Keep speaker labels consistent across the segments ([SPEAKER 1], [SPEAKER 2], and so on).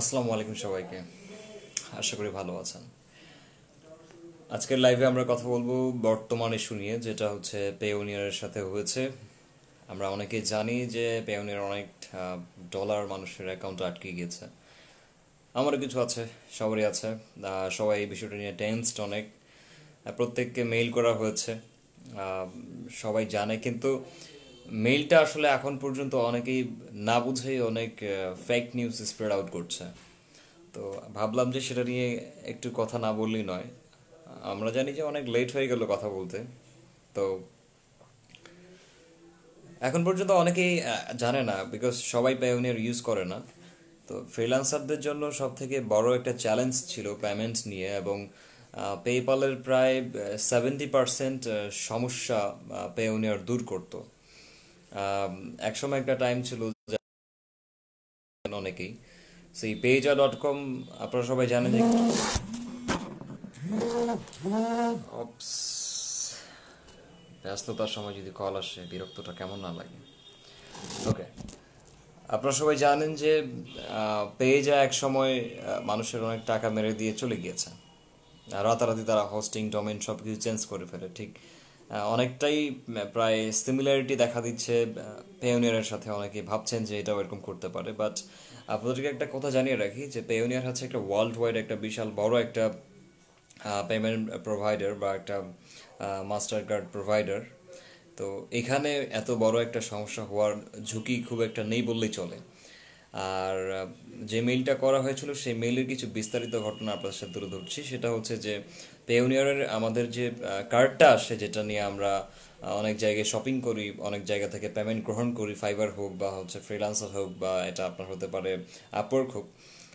[SPEAKER 1] আসসালামু আলাইকুম সবাইকে আশা করি ভালো আছেন আজকের লাইভে আমরা কথা বলবো বর্তমান ইস্যু নিয়ে যেটা হচ্ছে পেওনিয়ারের সাথে হয়েছে আমরা অনেকে জানি যে পেওনিয়ার অনেক ডলার মানুষের অ্যাকাউন্ট আটকে গিয়েছে আমারও কিছু আছে সবারই আছে সবাই এই বিষয়টা নিয়ে টেন্সড অনেক প্রত্যেককে মেইল করা হয়েছে সবাই জানে কিন্তু মেইলটা আসলে এখন পর্যন্ত অনেকেই না বুঝেই অনেক ফেক নিউজ স্প্রেড আউট করছে তো ভাবলাম যে সেটা নিয়ে একটু কথা না বললেই নয় আমরা জানি যে অনেক লেট হয়ে গেল কথা বলতে তো এখন পর্যন্ত অনেকেই জানে না বিকজ সবাই পায়োনিয়ার ইউজ করে না তো ফ্রিলান্সারদের জন্য সব থেকে বড় একটা চ্যালেঞ্জ ছিল পেমেন্টস নিয়ে এবং পেপালের প্রায় সেভেন্টি পার্সেন্ট সমস্যা পেয়োনিয়ার দূর করতো Um, একসময় একটা টাইম ছিল অনেকেই সেই পেজা ডট কম আপনারা সবাই জানেন যে ব্যস্ততার সময় যদি কল আসে বিরক্তটা কেমন না লাগে ওকে আপনারা সবাই জানেন যে পেজা এক সময় মানুষের অনেক টাকা মেরে দিয়ে চলে গিয়েছে রাতারাতি তারা হোস্টিং ডোমেন সব কিছু চেঞ্জ করে ফেলে ঠিক অনেকটাই প্রায় সিমিলারিটি দেখা দিচ্ছে পেওনিয়ারের সাথে অনেকে ভাবছেন যে এটাও এরকম করতে পারে বাট আপনাদেরকে একটা কথা জানিয়ে রাখি যে পেওনিয়ার হচ্ছে একটা ওয়ার্ল্ড ওয়াইড একটা বিশাল বড় একটা পেমেন্ট প্রোভাইডার বা একটা মাস্টার কার্ড প্রোভাইডার তো এখানে এত বড় একটা সমস্যা হওয়ার ঝুঁকি খুব একটা নেই বললেই চলে আর যে মেইলটা করা হয়েছিল সেই মেইলের কিছু বিস্তারিত ঘটনা আপনার সাথে তুলে ধরছি সেটা হচ্ছে যে ইউনিয়নের আমাদের যে কার্ডটা আসে যেটা নিয়ে আমরা অনেক জায়গায় শপিং করি অনেক জায়গা থেকে পেমেন্ট গ্রহণ করি ফাইবার হোক বা হচ্ছে ফ্রিলান্সার হোক বা এটা আপনার হতে পারে আপওয়ার্ক হোক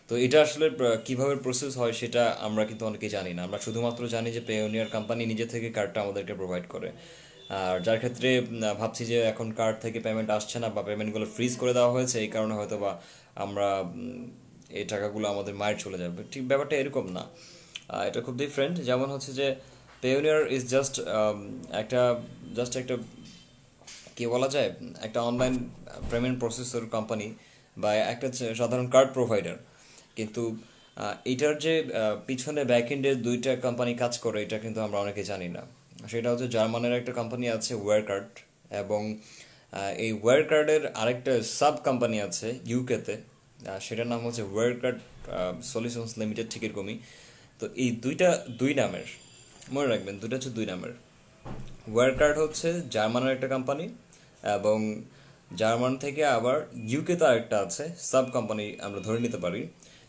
[SPEAKER 1] তো এটা আসলে কিভাবে প্রসেস হয় সেটা আমরা কিন্তু অনেকে জানি না আমরা শুধুমাত্র জানি যে পেওনিয়ার কোম্পানি নিজে থেকে কার্ডটা আমাদেরকে প্রোভাইড করে আর যার ক্ষেত্রে ভাবছি যে এখন কার্ড থেকে পেমেন্ট আসছে না বা পেমেন্টগুলো ফ্রিজ করে দেওয়া হয়েছে এই কারণে হয়তো বা আমরা এই টাকাগুলো আমাদের মায়ের চলে যাবে ঠিক ব্যাপারটা এরকম না এটা খুব ডিফারেন্ট যেমন হচ্ছে যে পেওনিয়ার ইজ জাস্ট একটা জাস্ট একটা কি বলা যায় একটা অনলাইন পেমেন্ট প্রসেসর কোম্পানি বা একটা সাধারণ কার্ড প্রোভাইডার কিন্তু এটার যে পিছনে ব্যাক এন্ডে দুইটা কোম্পানি কাজ করে এটা কিন্তু আমরা অনেকে জানি না সেটা হচ্ছে জার্মানের একটা কোম্পানি আছে ওয়ার কার্ড এবং এই ওয়ার কার্ডের আরেকটা সাব কোম্পানি আছে ইউকেতে সেটার নাম হচ্ছে ওয়ার কার্ড সলিউশনস লিমিটেড ঠিকের কমি তো এই দুইটা দুই নামের মনে রাখবেন দুইটা হচ্ছে দুই নামের কার্ড হচ্ছে জার্মানের একটা কোম্পানি এবং জার্মান থেকে আবার ইউকে তো আরেকটা আছে সাব কোম্পানি আমরা ধরে নিতে পারি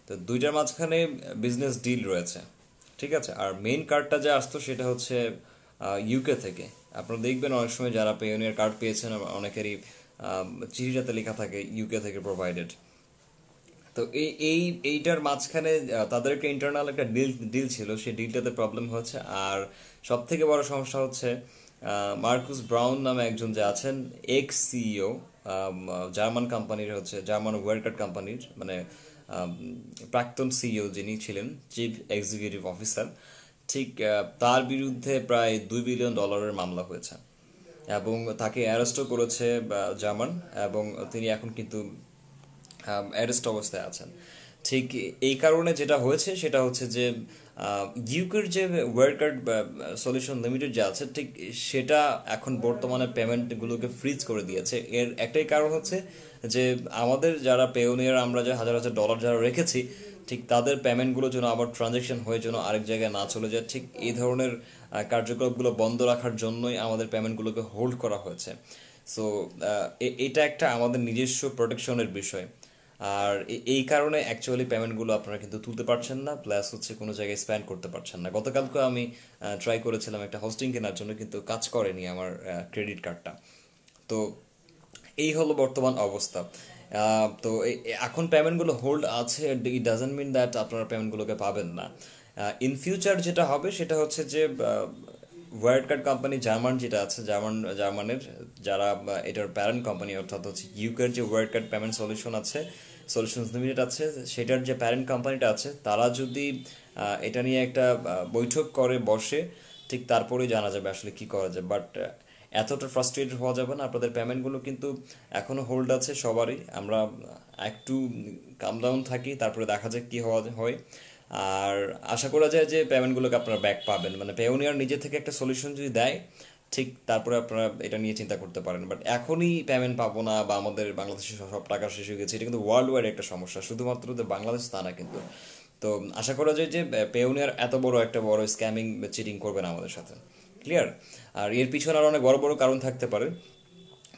[SPEAKER 1] তো দুইটার মাঝখানে বিজনেস ডিল রয়েছে ঠিক আছে আর মেইন কার্ডটা যে আসতো সেটা হচ্ছে ইউকে থেকে আপনারা দেখবেন অনেক সময় যারা পেউনিয়ার কার্ড পেয়েছেন অনেকেরই চিঠিটাতে লেখা থাকে ইউকে থেকে প্রোভাইডেড তো এই এই এইটার মাঝখানে তাদের একটা ইন্টারনাল একটা ডিল ডিল ছিল সেই ডিলটাতে প্রবলেম হচ্ছে আর সব থেকে বড় সমস্যা হচ্ছে মার্কুস ব্রাউন নামে একজন যে আছেন এক্স সিইও e জার্মান কোম্পানির হচ্ছে জার্মান ওয়ার্কার কোম্পানির মানে প্রাক্তন সিইও e যিনি ছিলেন চিফ এক্সিকিউটিভ অফিসার ঠিক তার বিরুদ্ধে প্রায় দুই বিলিয়ন ডলারের মামলা হয়েছে এবং তাকে অ্যারেস্টও করেছে জার্মান এবং তিনি এখন কিন্তু অ্যারেস্ট অবস্থায় আছেন ঠিক এই কারণে যেটা হয়েছে সেটা হচ্ছে যে ইউকের যে কার্ড সলিউশন লিমিটেড যে আছে ঠিক সেটা এখন বর্তমানে পেমেন্টগুলোকে ফ্রিজ করে দিয়েছে এর একটাই কারণ হচ্ছে যে আমাদের যারা পেওনিয়ার আমরা যে হাজার হাজার ডলার যারা রেখেছি ঠিক তাদের পেমেন্টগুলো যেন আবার ট্রানজ্যাকশন হয়ে যেন আরেক জায়গায় না চলে যায় ঠিক এই ধরনের কার্যকলাপগুলো বন্ধ রাখার জন্যই আমাদের পেমেন্টগুলোকে হোল্ড করা হয়েছে সো এটা একটা আমাদের নিজস্ব প্রোটেকশনের বিষয় আর এই কারণে অ্যাকচুয়ালি পেমেন্টগুলো আপনারা কিন্তু তুলতে পারছেন না প্লাস হচ্ছে কোনো জায়গায় স্প্যান্ড করতে পারছেন না গতকালকে আমি ট্রাই করেছিলাম একটা হোস্টিং কেনার জন্য কিন্তু কাজ করেনি আমার ক্রেডিট কার্ডটা তো এই হলো বর্তমান অবস্থা তো এখন পেমেন্টগুলো হোল্ড আছে ইট ডাজেন্ট মিন দ্যাট আপনারা পেমেন্টগুলোকে পাবেন না ইন ফিউচার যেটা হবে সেটা হচ্ছে যে ওয়ার্ড কার্ড কোম্পানি জার্মান যেটা আছে জার্মান জার্মানের যারা এটার প্যারেন্ট কোম্পানি অর্থাৎ হচ্ছে ইউকের যে ওয়ার্ড কার্ড পেমেন্ট সলিউশন আছে সলিউশনস লিমিটেড আছে সেটার যে প্যারেন্ট কোম্পানিটা আছে তারা যদি এটা নিয়ে একটা বৈঠক করে বসে ঠিক তারপরেই জানা যাবে আসলে কি করা যায় বাট এতটা ফ্রাস্ট্রেটেড হওয়া যাবে না আপনাদের পেমেন্টগুলো কিন্তু এখনও হোল্ড আছে সবারই আমরা একটু কাম ডাউন থাকি তারপরে দেখা যাক কী হওয়া হয় আর আশা করা যায় যে পেমেন্টগুলোকে আপনারা ব্যাক পাবেন মানে পেওনিয়ার নিজে থেকে একটা সলিউশন যদি দেয় ঠিক তারপরে আপনারা এটা নিয়ে চিন্তা করতে পারেন বাট এখনই পেমেন্ট পাবো না বা আমাদের বাংলাদেশে সব টাকা শেষ হয়ে গেছে এটা কিন্তু ওয়ার্ল্ড ওয়াইড একটা সমস্যা শুধুমাত্র বাংলাদেশ তা না কিন্তু তো আশা করা যায় যে পেউনিয়ার এত বড় একটা বড় স্ক্যামিং চিটিং করবে না আমাদের সাথে ক্লিয়ার আর এর পিছনে আরও অনেক বড় বড় কারণ থাকতে পারে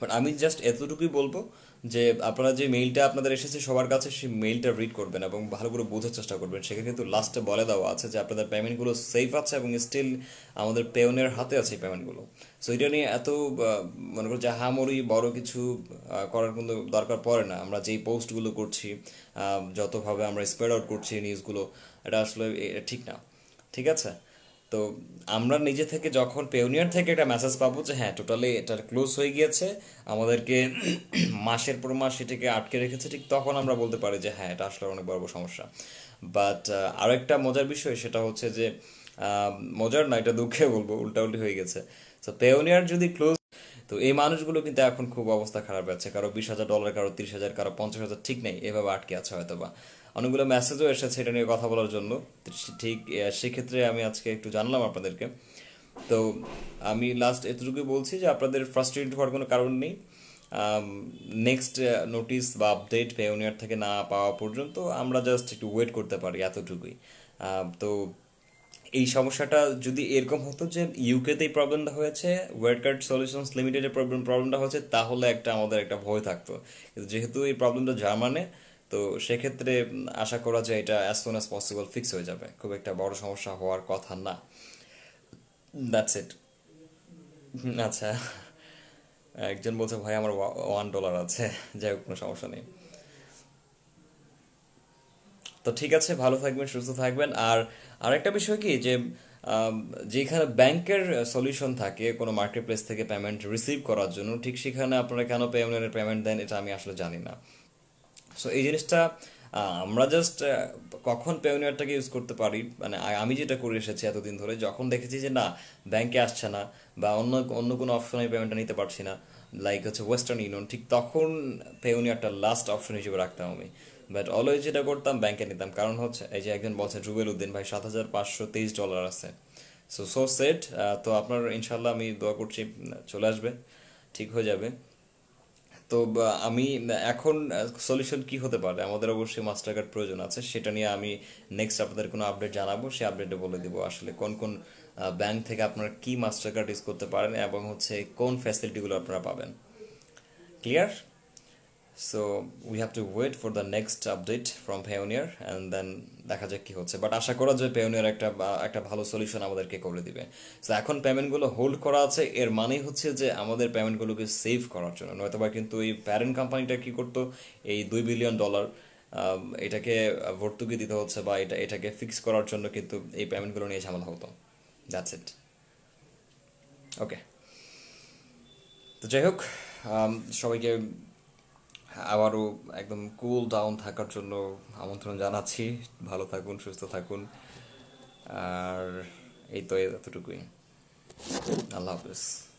[SPEAKER 1] বাট আমি জাস্ট এতটুকুই বলবো যে আপনারা যে মেইলটা আপনাদের এসেছে সবার কাছে সেই মেইলটা রিড করবেন এবং ভালো করে বোঝার চেষ্টা করবেন সেখানে কিন্তু লাস্টে বলে দেওয়া আছে যে আপনাদের পেমেন্টগুলো সেফ আছে এবং স্টিল আমাদের পেয়নের হাতে আছে এই পেমেন্টগুলো সো এটা নিয়ে এত মনে করো যে হামরি বড় কিছু করার কোনো দরকার পড়ে না আমরা যেই পোস্টগুলো করছি যতভাবে আমরা স্প্রেড আউট করছি নিউজগুলো এটা আসলে ঠিক না ঠিক আছে তো আমরা নিজে থেকে যখন পেউনিয়ার থেকে একটা মেসেজ পাবো যে হ্যাঁ টোটালি এটা ক্লোজ হয়ে গিয়েছে আমাদেরকে মাসের পর মাস সেটাকে আটকে রেখেছে ঠিক তখন আমরা বলতে পারি যে হ্যাঁ এটা আসলে অনেক বড় সমস্যা বাট আরও একটা মজার বিষয় সেটা হচ্ছে যে মজার না এটা দুঃখে বলবো উল্টাউল্টি হয়ে গেছে তো পেওনিয়ার যদি ক্লোজ তো এই মানুষগুলো কিন্তু এখন খুব অবস্থা খারাপ যাচ্ছে কারো বিশ হাজার ডলার কারো তিরিশ হাজার কারো পঞ্চাশ হাজার ঠিক নেই এভাবে আটকে আছে হয়তো বা অনেকগুলো মেসেজও এসেছে এটা নিয়ে কথা বলার জন্য ঠিক সেক্ষেত্রে আমি আজকে একটু জানলাম আপনাদেরকে তো আমি লাস্ট এতটুকুই বলছি যে আপনাদের ফ্রাস্ট্রেটেড হওয়ার কোনো কারণ নেই নেক্সট নোটিশ বা আপডেট পেওনিয়ার থেকে না পাওয়া পর্যন্ত আমরা জাস্ট একটু ওয়েট করতে পারি এতটুকুই তো এই সমস্যাটা যদি এরকম হতো যে ইউকেতে এই প্রবলেমটা হয়েছে ওয়ার্ড কার্ড সলিউশনস লিমিটেডের প্রবলেম প্রবলেমটা হয়েছে তাহলে একটা আমাদের একটা ভয় থাকতো যেহেতু এই প্রবলেমটা জার্মানে তো সেক্ষেত্রে আশা করা যায় এটা as soon as possible fix হয়ে যাবে খুব একটা বড় সমস্যা হওয়ার কথা না দ্যাটস ইট আচ্ছা একজন বলছে ভাই আমার ওয়ান ডলার আছে যাই হোক কোনো সমস্যা নেই তো ঠিক আছে ভালো থাকবেন সুস্থ থাকবেন আর আরেকটা বিষয় কি যে যেখানে ব্যাংকের সলিউশন থাকে কোনো মার্কেট প্লেস থেকে পেমেন্ট রিসিভ করার জন্য ঠিক সেখানে আপনারা কেন পেমেন্টের পেমেন্ট দেন এটা আমি আসলে জানি না সো এই জিনিসটা আমরা জাস্ট কখন পেওনিয়ারটাকে ইউজ করতে পারি মানে আমি যেটা করে এসেছি এতদিন ধরে যখন দেখেছি যে না ব্যাংকে আসছে না বা অন্য অন্য কোনো অপশনে পেমেন্টটা নিতে পারছি না লাইক হচ্ছে ওয়েস্টার্ন ইউনিয়ন ঠিক তখন পেউনিয়ারটা লাস্ট অপশন হিসেবে রাখতাম আমি বাট অলওয়েজ যেটা করতাম ব্যাংকে নিতাম কারণ হচ্ছে এই যে একজন বলছে রুবেল উদ্দিন ভাই সাত হাজার পাঁচশো তেইশ ডলার আছে সো সো সেট তো আপনার ইনশাল্লাহ আমি দোয়া করছি চলে আসবে ঠিক হয়ে যাবে তো আমি এখন সলিউশন কি হতে পারে আমাদের অবশ্যই মাস্টার কার্ড প্রয়োজন আছে সেটা নিয়ে আমি নেক্সট আপনাদের কোনো আপডেট জানাবো সেই আপডেটে বলে দেবো আসলে কোন কোন ব্যাংক থেকে আপনারা কি মাস্টার কার্ড ইউজ করতে পারেন এবং হচ্ছে কোন ফ্যাসিলিটিগুলো আপনারা পাবেন clear so we have to wait for the next update from Payoneer and then দেখা যাক কি হচ্ছে বাট আশা করা যায় পেওনিয়ার একটা একটা ভালো সলিউশন আমাদেরকে করে দিবে সো এখন পেমেন্টগুলো হোল্ড করা আছে এর মানেই হচ্ছে যে আমাদের পেমেন্টগুলোকে সেভ করার জন্য নয়তোবা কিন্তু এই প্যারেন্ট কোম্পানিটা কি করতো এই দুই বিলিয়ন ডলার এটাকে ভর্তুকি দিতে হচ্ছে বা এটা এটাকে ফিক্স করার জন্য কিন্তু এই পেমেন্টগুলো নিয়ে ঝামেলা হতো দ্যাটস ইট ওকে তো যাই হোক সবাইকে আবারও একদম কুল ডাউন থাকার জন্য আমন্ত্রণ জানাচ্ছি ভালো থাকুন সুস্থ থাকুন আর এই তো এতটুকুই আল্লাহ হাফেজ